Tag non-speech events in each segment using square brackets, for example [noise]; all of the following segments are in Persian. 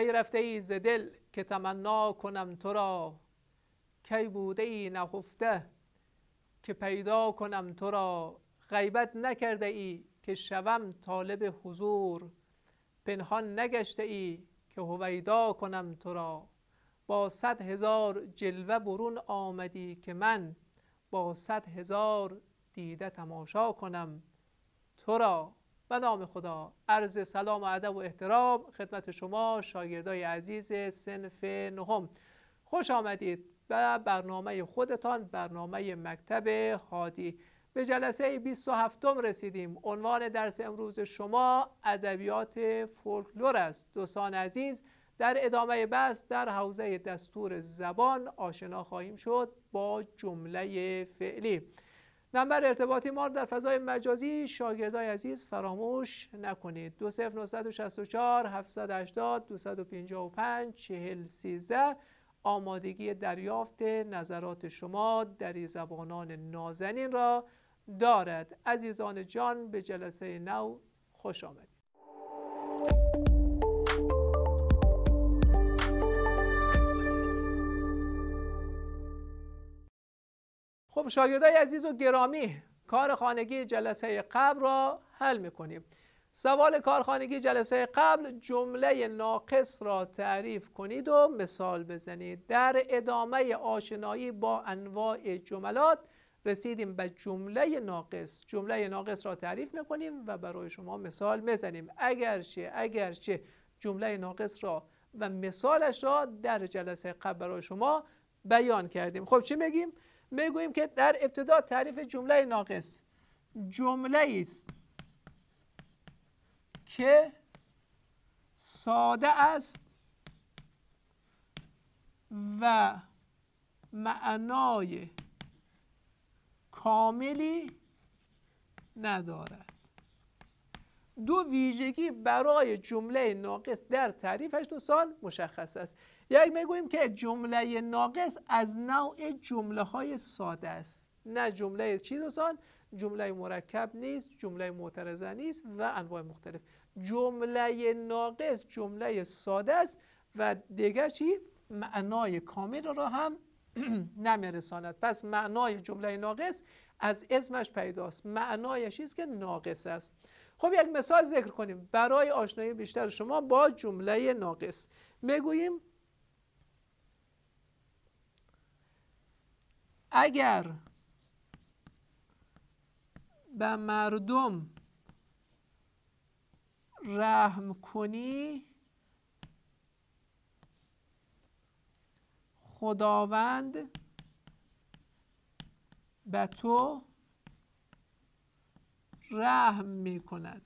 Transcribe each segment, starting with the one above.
کی رفته ای ز دل که تمنا کنم تو را کی بوده ای نهفته که پیدا کنم تو را غیبت نکرده ای که شوم طالب حضور پنهان نگشته ای که هویدا کنم تو را با صد هزار جلوه برون آمدی که من با صد هزار دیده تماشا کنم تو را به نام خدا عرض سلام و ادب و احترام خدمت شما شاگردای عزیز سنف نهم خوش آمدید به برنامه خودتان برنامه مکتب هادی به جلسه 27 رسیدیم عنوان درس امروز شما ادبیات فولکلور است دوستان عزیز در ادامه بحث در حوزه دستور زبان آشنا خواهیم شد با جمله فعلی نمبر ارتباطی ما در فضای مجازی شاگردای عزیز فراموش نکنید 20964 780 255 13 آمادگی دریافت نظرات شما در زبانان نازنین را دارد عزیزان جان به جلسه نو خوش آمدید خب شاگردای عزیز و گرامی کار خانگی جلسه قبل را حل میکنیم سوال کارخانگی جلسه قبل جمله ناقص را تعریف کنید و مثال بزنید در ادامه آشنایی با انواع جملات رسیدیم به جمله ناقص جمله ناقص را تعریف میکنیم و برای شما مثال میزنیم اگرچه اگرچه جمله ناقص را و مثالش را در جلسه قبل برای شما بیان کردیم خب چی میگیم میگوییم که در ابتدا تعریف جمله ناقص جمله است که ساده است و معنای کاملی ندارد دو ویژگی برای جمله ناقص در تعریفش دو سال مشخص است یک یعنی میگوییم که جمله ناقص از نوع جمله های ساده است نه جمله چی دوستان جمله مرکب نیست جمله معترضه نیست و انواع مختلف جمله ناقص جمله ساده است و دیگر چی معنای کامل را هم [clears throat] نمیرساند پس معنای جمله ناقص از اسمش پیداست معنایش است که ناقص است خب یک مثال ذکر کنیم برای آشنایی بیشتر شما با جمله ناقص میگوییم اگر به مردم رحم کنی خداوند به تو رحم می کند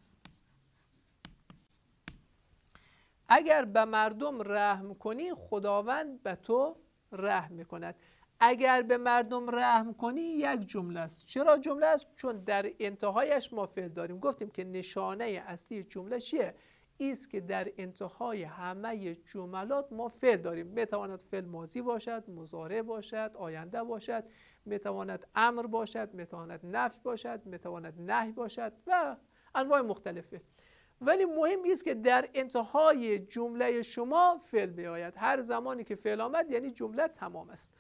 اگر به مردم رحم کنی خداوند به تو رحم می کند اگر به مردم رحم کنی یک جمله است چرا جمله است چون در انتهایش ما فعل داریم گفتیم که نشانه اصلی جمله چیه ایست که در انتهای همه جملات ما فعل داریم میتواند فعل ماضی باشد مضارع باشد آینده باشد میتواند امر باشد میتواند نفی باشد میتواند نهی باشد و انواع مختلفه ولی مهم است که در انتهای جمله شما فعل بیاید هر زمانی که فعل آمد یعنی جمله تمام است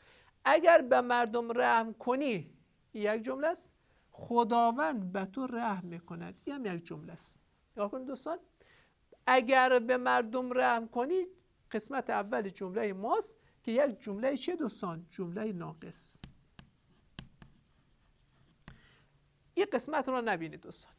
اگر به مردم رحم کنی یک جمله است خداوند به تو رحم میکند این هم یک جمله است نگاه کنید دوستان اگر به مردم رحم کنی قسمت اول جمله ماست که یک جمله چه دوستان جمله ناقص این قسمت را نبینید دوستان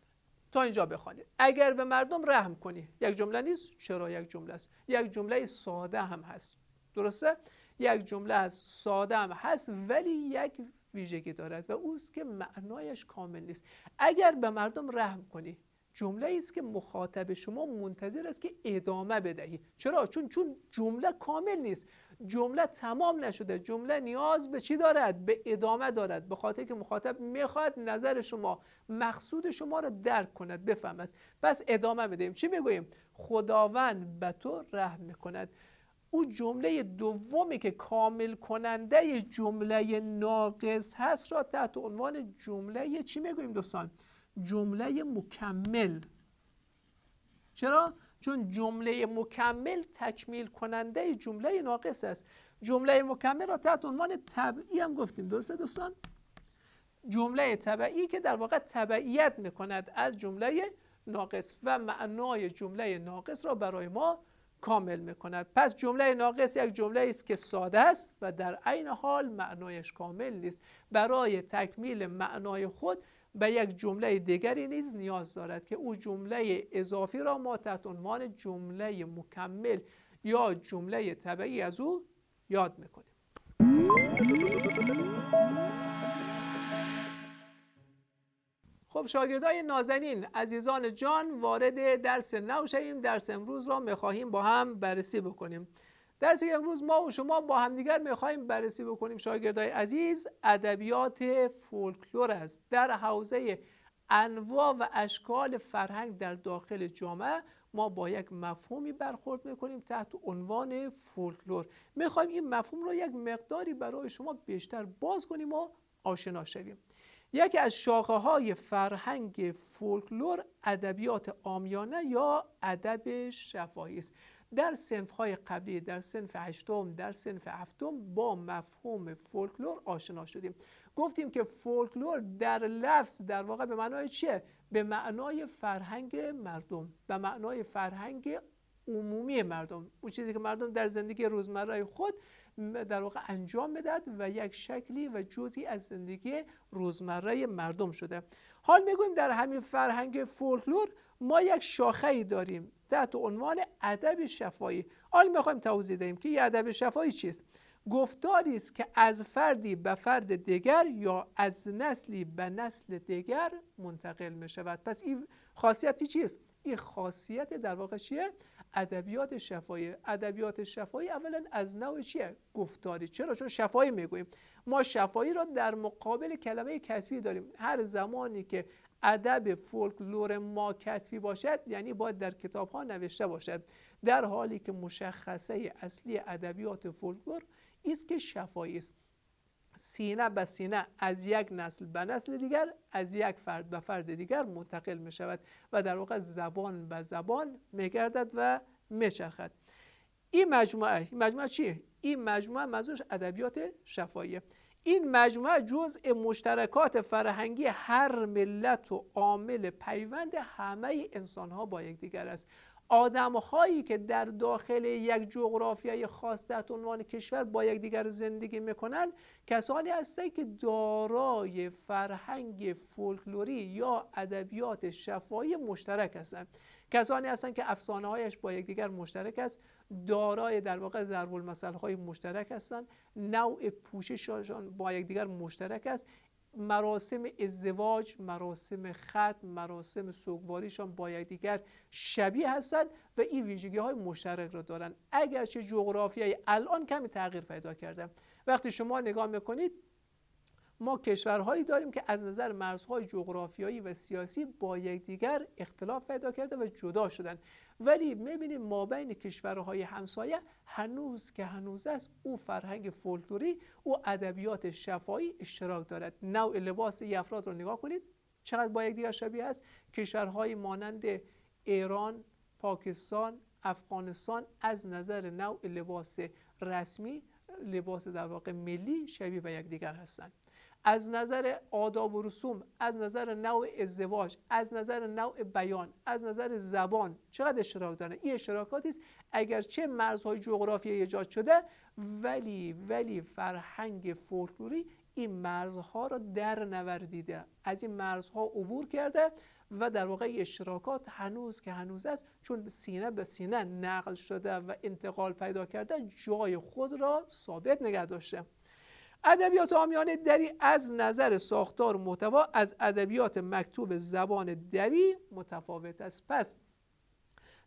تا اینجا بخوانید اگر به مردم رحم کنی یک جمله نیست چرا یک جمله است یک جمله ساده هم هست درسته یک جمله هست ساده هم هست ولی یک ویژگی دارد و اوست که معنایش کامل نیست اگر به مردم رحم کنی جمله است که مخاطب شما منتظر است که ادامه بدهی چرا چون چون جمله کامل نیست جمله تمام نشده جمله نیاز به چی دارد به ادامه دارد به خاطر که مخاطب میخواد نظر شما مقصود شما را درک کند بفهمد پس ادامه بدهیم چی میگوییم خداوند به تو رحم میکند او جمله دومی که کامل کننده جمله ناقص هست را تحت عنوان جمله چی میگویم دوستان جمله مکمل چرا چون جمله مکمل تکمیل کننده جمله ناقص است جمله مکمل را تحت عنوان طبعی هم گفتیم درسته دوستان جمله طبعی که در واقع تبعیت میکند از جمله ناقص و معنای جمله ناقص را برای ما کامل میکند پس جمله ناقص یک جمله است که ساده است و در عین حال معنایش کامل نیست برای تکمیل معنای خود به یک جمله دیگری نیز نیاز دارد که او جمله اضافی را ما تحت عنوان جمله مکمل یا جمله طبعی از او یاد میکنیم خب شاگردای نازنین عزیزان جان وارد درس نو شویم درس امروز را میخواهیم با هم بررسی بکنیم درس امروز ما و شما با همدیگر میخواهیم بررسی بکنیم شاگردای عزیز ادبیات فولکلور است در حوزه انواع و اشکال فرهنگ در داخل جامعه ما با یک مفهومی برخورد میکنیم تحت عنوان فولکلور میخوایم این مفهوم رو یک مقداری برای شما بیشتر باز کنیم و آشنا شویم یکی از شاخه های فرهنگ فولکلور ادبیات آمیانه یا ادب شفاهی است در سنف های قبلی در سنف هشتم در سنف هفتم با مفهوم فولکلور آشنا شدیم گفتیم که فولکلور در لفظ در واقع به معنای چیه به معنای فرهنگ مردم به معنای فرهنگ عمومی مردم اون چیزی که مردم در زندگی روزمره خود در واقع انجام بدهد و یک شکلی و جزی از زندگی روزمره مردم شده حال میگویم در همین فرهنگ فولکلور ما یک شاخه ای داریم تحت عنوان ادب شفایی حال میخوایم توضیح دهیم که ادب شفایی چیست گفتاری است که از فردی به فرد دیگر یا از نسلی به نسل دیگر منتقل می شود پس این خاصیتی چیست این خاصیت در واقع چیه ادبیات شفایی ادبیات شفای اولا از نوع چیه گفتاری چرا چون شفایی میگوییم ما شفایی را در مقابل کلمه کتبی داریم هر زمانی که ادب فولکلور ما کتبی باشد یعنی باید در کتاب ها نوشته باشد در حالی که مشخصه اصلی ادبیات فولکلور است که شفایی است سینه به سینه از یک نسل به نسل دیگر از یک فرد به فرد دیگر منتقل می شود و در واقع زبان به زبان می گردد و می چرخد این مجموعه این مجموعه چیه این مجموعه منظورش ادبیات شفاییه این مجموعه جزء مشترکات فرهنگی هر ملت و عامل پیوند همه انسان ها با یکدیگر است آدم هایی که در داخل یک جغرافیای خاص تحت عنوان کشور با یکدیگر زندگی میکنن کسانی هستند که دارای فرهنگ فولکلوری یا ادبیات شفاهی مشترک هستند کسانی هستند که افسانه هایش با یکدیگر مشترک است دارای در واقع ضرب های مشترک هستند نوع پوشششان با یکدیگر مشترک است مراسم ازدواج مراسم خط، مراسم سوگواریشان با یکدیگر شبیه هستند و این ویژگی های مشترک را دارند اگرچه جغرافیای الان کمی تغییر پیدا کرده وقتی شما نگاه میکنید ما کشورهایی داریم که از نظر مرزهای جغرافیایی و سیاسی با یکدیگر اختلاف پیدا کرده و جدا شدن ولی میبینیم بین کشورهای همسایه هنوز که هنوز است او فرهنگ فولکلوری او ادبیات شفایی اشتراک دارد نوع لباس افراد رو نگاه کنید چقدر با یکدیگر شبیه است کشورهای مانند ایران پاکستان افغانستان از نظر نوع لباس رسمی لباس در واقع ملی شبیه به یکدیگر هستند از نظر آداب و رسوم از نظر نوع ازدواج از نظر نوع بیان از نظر زبان چقدر اشتراک داره این اشتراکاتی است اگرچه مرزهای جغرافیایی ایجاد شده ولی ولی فرهنگ فولکلوری این مرزها را در نوردیده از این مرزها عبور کرده و در واقع اشتراکات هنوز که هنوز است چون سینه به سینه نقل شده و انتقال پیدا کرده جای خود را ثابت نگه داشته ادبیات آمیانه دری از نظر ساختار محتوا از ادبیات مکتوب زبان دری متفاوت است پس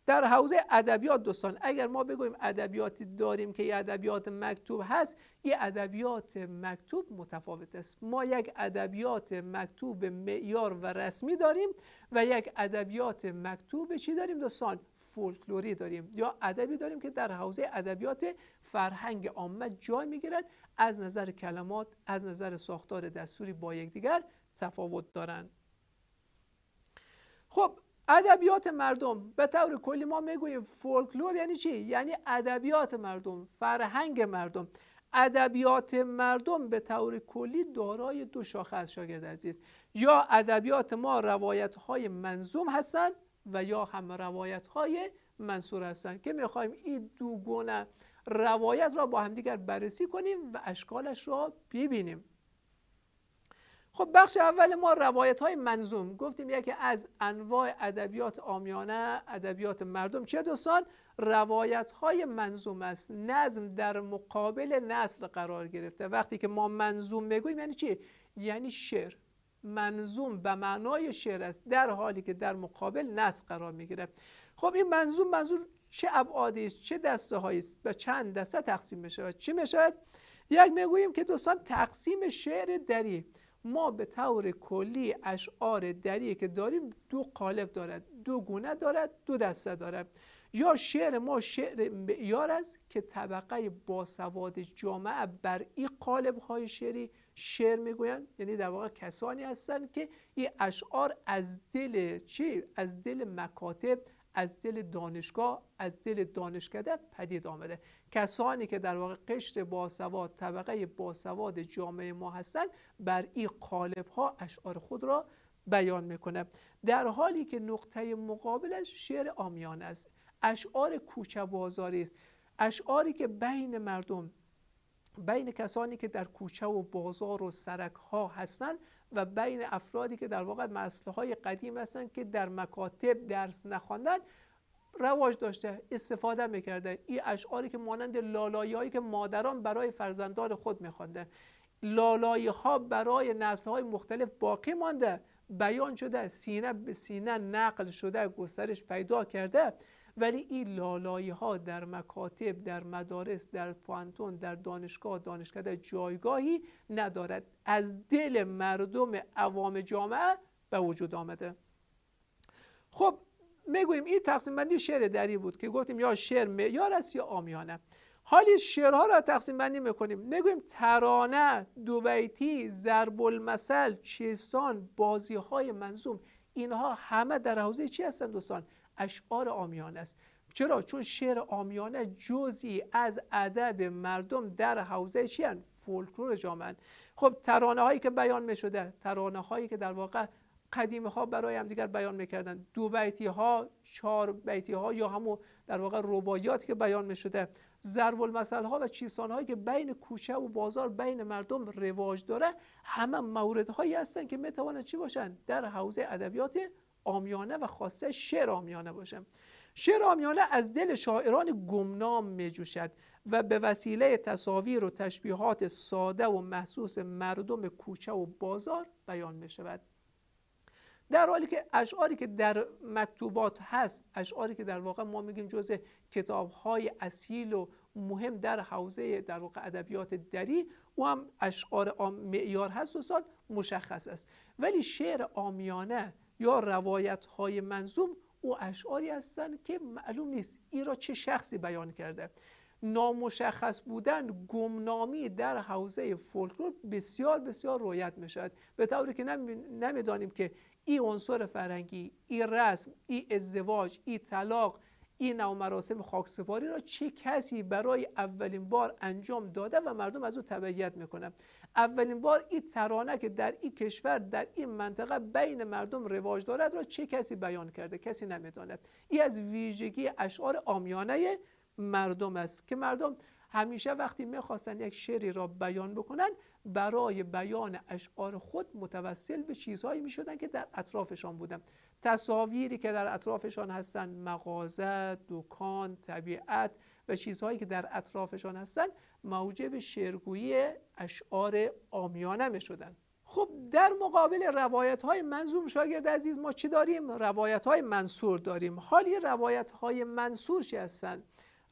در حوزه ادبیات دوستان اگر ما بگوییم ادبیاتی داریم که یه ادبیات مکتوب هست یه ادبیات مکتوب متفاوت است ما یک ادبیات مکتوب معیار و رسمی داریم و یک ادبیات مکتوب چی داریم دوستان فولکلوری داریم یا ادبی داریم که در حوزه ادبیات فرهنگ عامه جای میگیرد از نظر کلمات از نظر ساختار دستوری با یکدیگر تفاوت دارند خب ادبیات مردم به طور کلی ما میگوییم فولکلور یعنی چی یعنی ادبیات مردم فرهنگ مردم ادبیات مردم به طور کلی دارای دو شاخه از شاگرد عزیز یا ادبیات ما روایت های منظوم هستند و یا هم روایت های منصور هستند که میخوایم این دو گونه روایت را با همدیگر بررسی کنیم و اشکالش را ببینیم خب بخش اول ما روایت های منظوم گفتیم یکی از انواع ادبیات آمیانه ادبیات مردم چه دوستان روایت های منظوم است نظم در مقابل نسل قرار گرفته وقتی که ما منظوم میگوییم یعنی چی یعنی شعر منظوم به معنای شعر است در حالی که در مقابل نصر قرار میگیرد خب این منظوم منظور چه ابعادی است چه دسته هایی است به چند دسته تقسیم می شود چی می شود یک میگوییم که دوستان تقسیم شعر دری ما به طور کلی اشعار دری که داریم دو قالب دارد دو گونه دارد دو دسته دارد یا شعر ما شعر معیار است که طبقه باسواد جامعه بر این قالب های شعری شعر میگویند یعنی در واقع کسانی هستند که این اشعار از دل چی از دل مکاتب از دل دانشگاه از دل دانشکده پدید آمده کسانی که در واقع قشر باسواد طبقه باسواد جامعه ما هستند بر این قالب ها اشعار خود را بیان میکنه در حالی که نقطه مقابلش شعر آمیان است اشعار کوچه بازاری است اشعاری که بین مردم بین کسانی که در کوچه و بازار و سرک ها هستند و بین افرادی که در واقع مسئله های قدیم هستند که در مکاتب درس نخواندن رواج داشته استفاده میکردن این اشعاری که مانند لالایی که مادران برای فرزندان خود میخواندن لالایی ها برای نسل های مختلف باقی مانده بیان شده سینه به سینه نقل شده گسترش پیدا کرده ولی این لالایی ها در مکاتب در مدارس در پوانتون، در دانشگاه دانشگاه جایگاهی ندارد از دل مردم عوام جامعه به وجود آمده خب میگویم این تقسیم بندی شعر دری بود که گفتیم یا شعر معیار است یا آمیانه حالی شعرها را تقسیم بندی میکنیم میگویم ترانه دوبیتی ضرب المثل چیستان بازی های منظوم اینها همه در حوزه چی هستند دوستان اشعار آمیانه است چرا چون شعر آمیانه جزی از ادب مردم در حوزه چی فولکلور جامعه خب ترانه هایی که بیان می شده ترانه هایی که در واقع قدیمه ها برای همدیگر بیان میکردن دو بیتی ها چهار بیتی ها یا همون در واقع رباعیاتی که بیان می شده ضرب المثل ها و چیسان هایی که بین کوچه و بازار بین مردم رواج داره همه مورد هایی هستن که می چی باشن در حوزه ادبیات آمیانه و خاصه شعر آمیانه باشه شعر آمیانه از دل شاعران گمنام میجوشد و به وسیله تصاویر و تشبیهات ساده و محسوس مردم کوچه و بازار بیان می در حالی که اشعاری که در مکتوبات هست اشعاری که در واقع ما میگیم جزء کتابهای اصیل و مهم در حوزه در واقع ادبیات دری او هم اشعار معیار هست و سال مشخص است ولی شعر آمیانه یا روایت های منظوم او اشعاری هستند که معلوم نیست این را چه شخصی بیان کرده نامشخص بودن گمنامی در حوزه فولکلور بسیار بسیار رویت می شود به طوری که نمیدانیم که این عنصر فرهنگی این رسم این ازدواج این طلاق این نوع مراسم خاکسپاری را چه کسی برای اولین بار انجام داده و مردم از او تبعیت میکنند اولین بار این ترانه که در این کشور در این منطقه بین مردم رواج دارد را چه کسی بیان کرده کسی نمیداند این از ویژگی اشعار آمیانه مردم است که مردم همیشه وقتی میخواستن یک شعری را بیان بکنند برای بیان اشعار خود متوسل به چیزهایی میشدن که در اطرافشان بودن تصاویری که در اطرافشان هستند مغازه دکان طبیعت و چیزهایی که در اطرافشان هستن موجب شعرگویی اشعار آمیانه می شدن خب در مقابل روایت های منظوم شاگرد عزیز ما چی داریم؟ روایت های منصور داریم حالی روایت های منصور چی هستند؟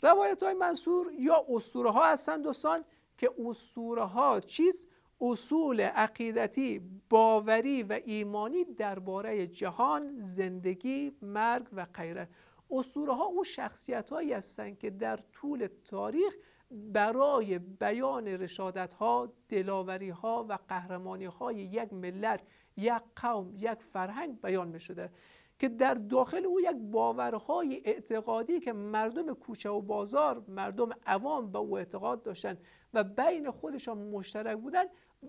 روایت های منصور یا اصوره ها هستند دوستان که اصوره ها چیز اصول عقیدتی باوری و ایمانی درباره جهان زندگی مرگ و غیره اسطوره ها اون شخصیت هایی هستند که در طول تاریخ برای بیان رشادت ها دلاوری ها و قهرمانی های یک ملت یک قوم یک فرهنگ بیان می شده که در داخل او یک باورهای اعتقادی که مردم کوچه و بازار مردم عوام به او اعتقاد داشتن و بین خودشان مشترک بودند،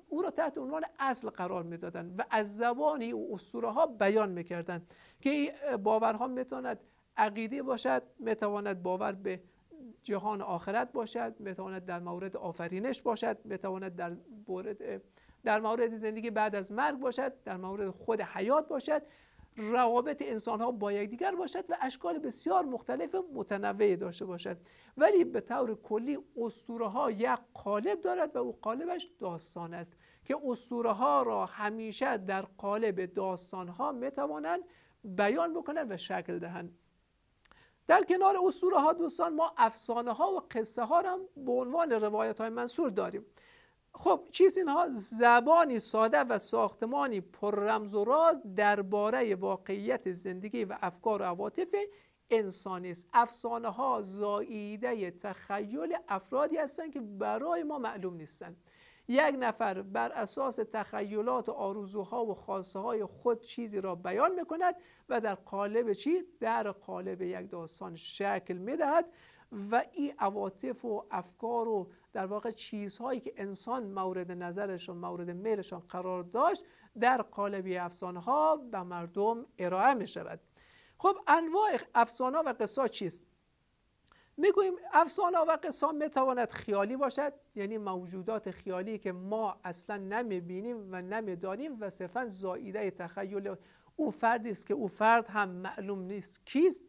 او را تحت عنوان اصل قرار میدادند و از زبان او اسطوره ها بیان میکردند که این باورها میتواند عقیده باشد میتواند باور به جهان آخرت باشد میتواند در مورد آفرینش باشد میتواند در مورد در مورد زندگی بعد از مرگ باشد در مورد خود حیات باشد روابط انسان ها با یکدیگر باشد و اشکال بسیار مختلف متنوعی داشته باشد ولی به طور کلی اسطوره ها یک قالب دارد و او قالبش داستان است که اسطوره ها را همیشه در قالب داستان ها می توانند بیان بکنند و شکل دهند در کنار اسطوره ها دوستان ما افسانه ها و قصه ها را هم به عنوان روایت های منصور داریم خب چیز اینها زبانی ساده و ساختمانی پر رمز و راز درباره واقعیت زندگی و افکار و عواطف انسانی است افسانه ها زاییده تخیل افرادی هستند که برای ما معلوم نیستند یک نفر بر اساس تخیلات و آرزوها و خواسته های خود چیزی را بیان میکند و در قالب چی؟ در قالب یک داستان شکل میدهد و این عواطف و افکار و در واقع چیزهایی که انسان مورد نظرش و مورد میلشان قرار داشت در قالبی افسانه ها به مردم ارائه می شود خب انواع افسانه و قصه چیست میگوییم افسانه و قصه میتواند خیالی باشد یعنی موجودات خیالی که ما اصلا بینیم و دانیم و صرفا زاییده تخیل او فردی است که او فرد هم معلوم نیست کیست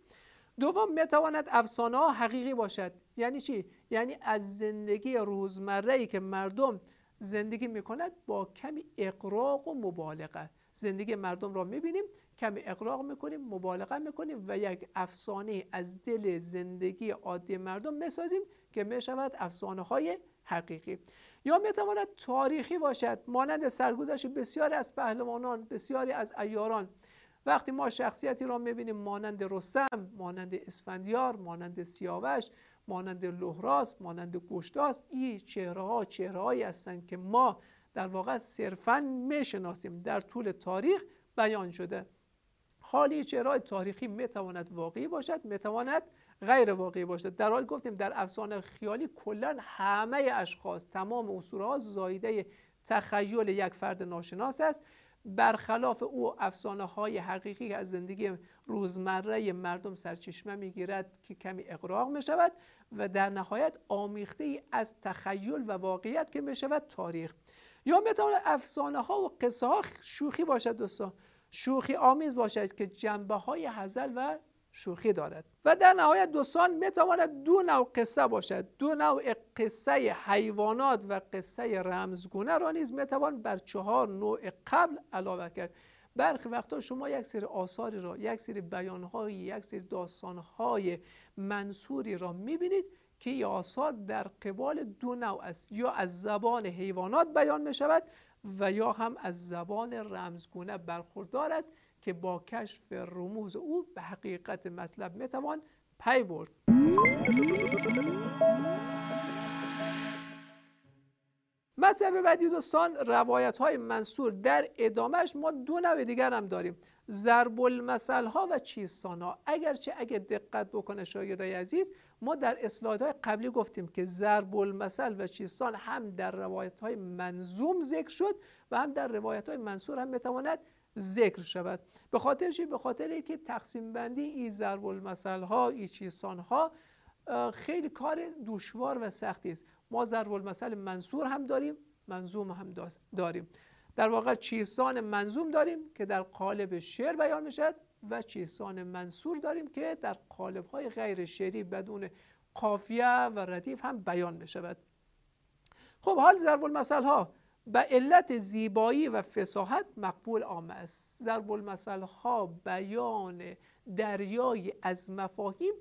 دوم میتواند افسانه ها حقیقی باشد یعنی چی یعنی از زندگی روزمره ای که مردم زندگی میکند با کمی اقراق و مبالغه زندگی مردم را میبینیم کمی اقراق میکنیم مبالغه میکنیم و یک افسانه از دل زندگی عادی مردم میسازیم که میشود افسانه های حقیقی یا میتواند تاریخی باشد مانند سرگذشت بسیاری از پهلوانان بسیاری از ایاران وقتی ما شخصیتی را میبینیم مانند رسم، مانند اسفندیار مانند سیاوش مانند لهراس مانند گشتاس این چهره ها چهره هستند که ما در واقع صرفا میشناسیم در طول تاریخ بیان شده حالی چهره تاریخی میتواند واقعی باشد میتواند غیر واقعی باشد در حال گفتیم در افسانه خیالی کلا همه اشخاص تمام اسطوره ها زایده تخیل یک فرد ناشناس است برخلاف او افسانه های حقیقی از زندگی روزمره مردم سرچشمه میگیرد که کمی اقراق می شود و در نهایت آمیخته ای از تخیل و واقعیت که می شود تاریخ یا می تواند افسانه ها و قصه ها شوخی باشد دوستان شوخی آمیز باشد که جنبه های هزل و شوخی دارد و در نهایت می تواند دو نوع قصه باشد دو نوع قصه حیوانات و قصه رمزگونه را نیز میتوان بر چهار نوع قبل علاوه کرد برخی وقتا شما یک سری آثاری را یک سری بیانهایی یک سری داستانهای منصوری را بینید که یا آثار در قبال دو نوع است یا از زبان حیوانات بیان می شود و یا هم از زبان رمزگونه برخوردار است که با کشف رموز او به حقیقت مطلب میتوان پی برد مطلب بعدی دوستان روایت های منصور در ادامهش ما دو نوع دیگر هم داریم ضرب المثل ها و چیستان ها اگرچه اگر دقت بکنه شاگردای عزیز ما در اسلاید های قبلی گفتیم که ضرب المثل و چیستان هم در روایت های منظوم ذکر شد و هم در روایت های منصور هم میتواند ذکر شود به خاطر چی به خاطر که تقسیم بندی ای ضرب المثل ها ای چیستان ها خیلی کار دشوار و سختی است ما ضرب المثل منصور هم داریم منظوم هم داریم در واقع چیستان منظوم داریم که در قالب شعر بیان میشد و چیستان منصور داریم که در قالب های غیر شعری بدون قافیه و ردیف هم بیان میشود خب حال ضرب المثل ها به علت زیبایی و فساحت مقبول عام است ضرب المثل ها بیان دریایی از مفاهیم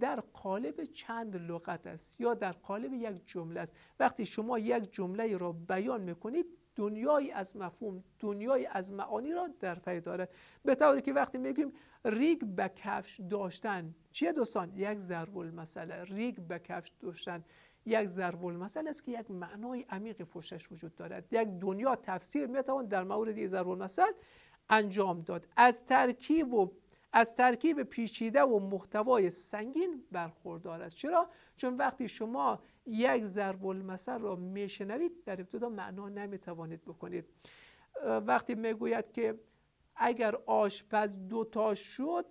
در قالب چند لغت است یا در قالب یک جمله است وقتی شما یک جمله را بیان میکنید دنیایی از مفهوم دنیایی از معانی را در پی دارد به طوری که وقتی میگیم ریگ به کفش داشتن چیه دوستان یک ضرب المثل ریگ به کفش داشتن یک ضرب المثل است که یک معنای عمیق پشتش وجود دارد یک دنیا تفسیر میتوان در مورد یک ضرب المثل انجام داد از ترکیب و از ترکیب پیچیده و محتوای سنگین برخوردار است چرا چون وقتی شما یک ضرب المثل را میشنوید در ابتدا معنا نمیتوانید بکنید وقتی میگوید که اگر آشپز دوتا شد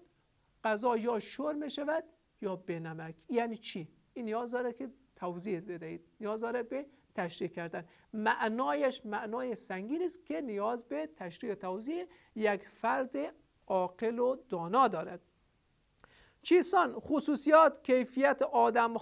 غذا یا شور می شود یا بنمک یعنی چی این نیاز داره که توضیح بدهید نیاز داره به تشریح کردن معنایش معنای سنگین است که نیاز به تشریح و توضیح یک فرد عاقل و دانا دارد چیسان خصوصیات کیفیت آدم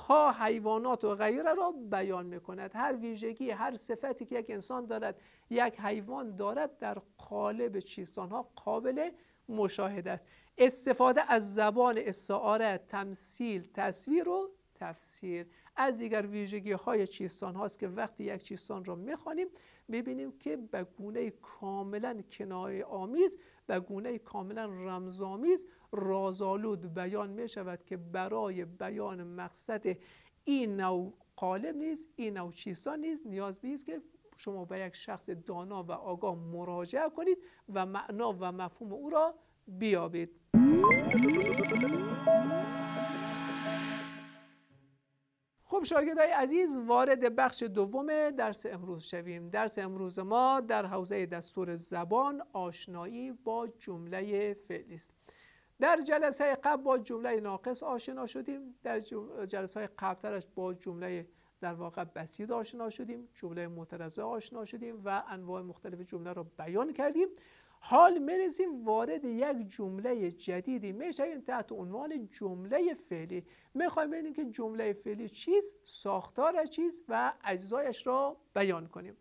حیوانات و غیره را بیان می کند هر ویژگی هر صفتی که یک انسان دارد یک حیوان دارد در قالب چیسان ها قابل مشاهده است استفاده از زبان استعاره تمثیل تصویر و تفسیر از دیگر ویژگی های چیستان هاست که وقتی یک چیستان را میخوانیم ببینیم که به گونه کاملا کنایه آمیز به گونه کاملا رمزآمیز رازآلود بیان میشود که برای بیان مقصد این نوع قالب نیز این نوع چیستان نیز نیاز بیست که شما به یک شخص دانا و آگاه مراجعه کنید و معنا و مفهوم او را بیابید خب شاگردای عزیز وارد بخش دوم درس امروز شویم درس امروز ما در حوزه دستور زبان آشنایی با جمله فعلی است در جلسه قبل با جمله ناقص آشنا شدیم در جلسه های قبلترش با جمله در واقع بسید آشنا شدیم جمله معترضه آشنا شدیم و انواع مختلف جمله را بیان کردیم حال میرسیم وارد یک جمله جدیدی میشیم یعنی تحت عنوان جمله فعلی میخوایم ببینیم که جمله فعلی چیز ساختار چیز و اجزایش را بیان کنیم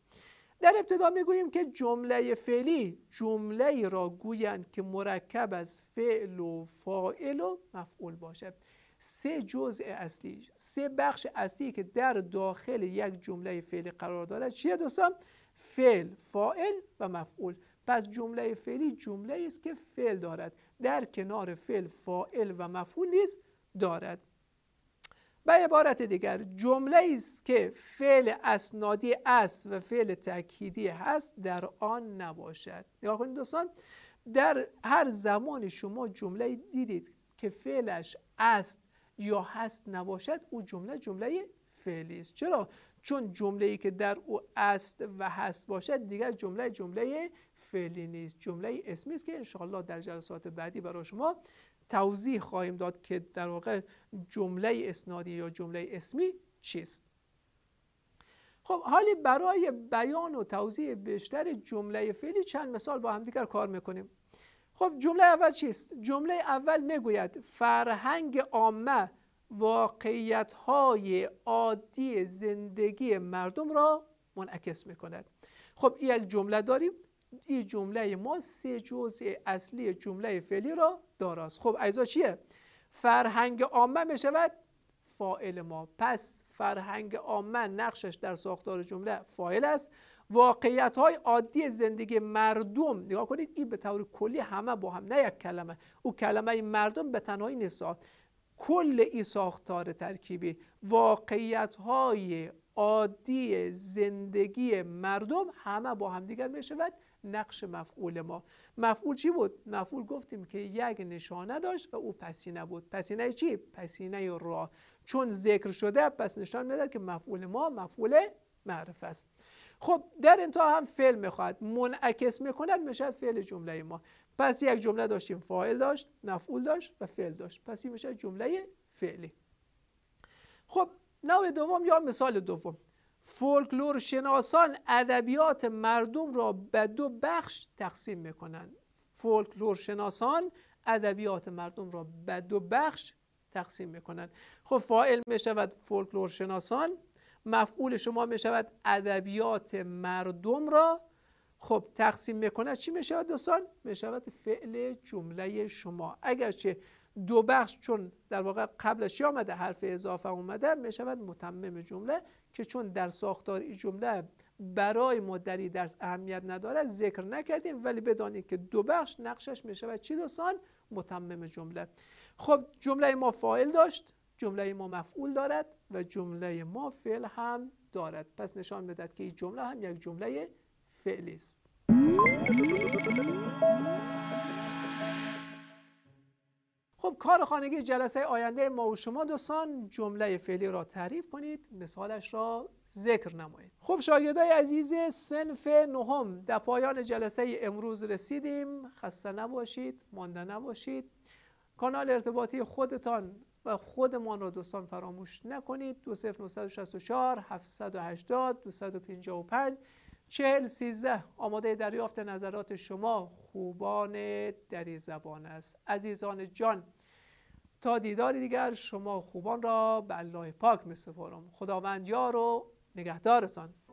در ابتدا میگوییم که جمله فعلی جمله را گویند که مرکب از فعل و فاعل و مفعول باشد سه جزء اصلی سه بخش اصلی که در داخل یک جمله فعلی قرار دارد چیه دوستان فعل فاعل و مفعول پس جمله فعلی جمله است که فعل دارد در کنار فعل فاعل و مفعول نیز دارد به عبارت دیگر جمله است که فعل اسنادی است و فعل تأکیدی هست در آن نباشد نگاه کنید دوستان در هر زمان شما جمله دیدید که فعلش است یا هست نباشد او جمله جمله فعلی است چرا چون جمله ای که در او است و هست باشد دیگر جمله جمله فعلی نیست جمله اسمی است که انشاءالله در جلسات بعدی برای شما توضیح خواهیم داد که در واقع جمله اسنادی یا جمله اسمی چیست خب حالی برای بیان و توضیح بیشتر جمله فعلی چند مثال با همدیگر کار میکنیم خب جمله اول چیست؟ جمله اول میگوید فرهنگ عامه واقعیت های عادی زندگی مردم را منعکس میکند خب یک جمله داریم این جمله ما سه جزء اصلی جمله فعلی را داراست خب اجزا چیه فرهنگ عامه شود فائل ما پس فرهنگ عامه نقشش در ساختار جمله فائل است واقعیت های عادی زندگی مردم نگاه کنید این به طور کلی همه با هم نه یک کلمه او کلمه مردم به تنهایی نیست کل این ساختار ترکیبی واقعیت های عادی زندگی مردم همه با هم دیگر می شود نقش مفعول ما مفعول چی بود مفعول گفتیم که یک نشانه داشت و او پسینه بود پسینه چی پسینه را چون ذکر شده پس نشان میده که مفعول ما مفعول معرف است خب در انتها هم فعل میخواهد منعکس میکند میشه فعل جمله ما پس یک جمله داشتیم فاعل داشت مفعول داشت و فعل داشت پس این میشه جمله فعلی خب نوع دوم یا مثال دوم فولکلور شناسان ادبیات مردم را به دو بخش تقسیم میکنند فولکلور شناسان ادبیات مردم را به دو بخش تقسیم میکنند خب فاعل میشود فولکلور شناسان مفعول شما میشود ادبیات مردم را خب تقسیم میکنه چی میشود دوستان میشود فعل جمله شما اگرچه دو بخش چون در واقع قبلش آمده حرف اضافه اومده میشود متمم جمله که چون در ساختار این جمله برای این درس اهمیت ندارد ذکر نکردیم ولی بدانید که دو بخش نقشش می شود چی دوستان متمم جمله خب جمله ما فاعل داشت جمله ما مفعول دارد و جمله ما فعل هم دارد پس نشان بدهد که این جمله هم یک جمله فعلی است خب کار خانگی جلسه آینده ما و شما دوستان جمله فعلی را تعریف کنید مثالش را ذکر نمایید خب شاگردای عزیز سنف نهم در پایان جلسه امروز رسیدیم خسته نباشید مانده نباشید کانال ارتباطی خودتان و خودمان را دوستان فراموش نکنید 20964 780 255 چهل سیزه آماده دریافت نظرات شما خوبان دری زبان است عزیزان جان تا دیداری دیگر شما خوبان را به الله پاک می سپارم خداوند یار و نگهدارتان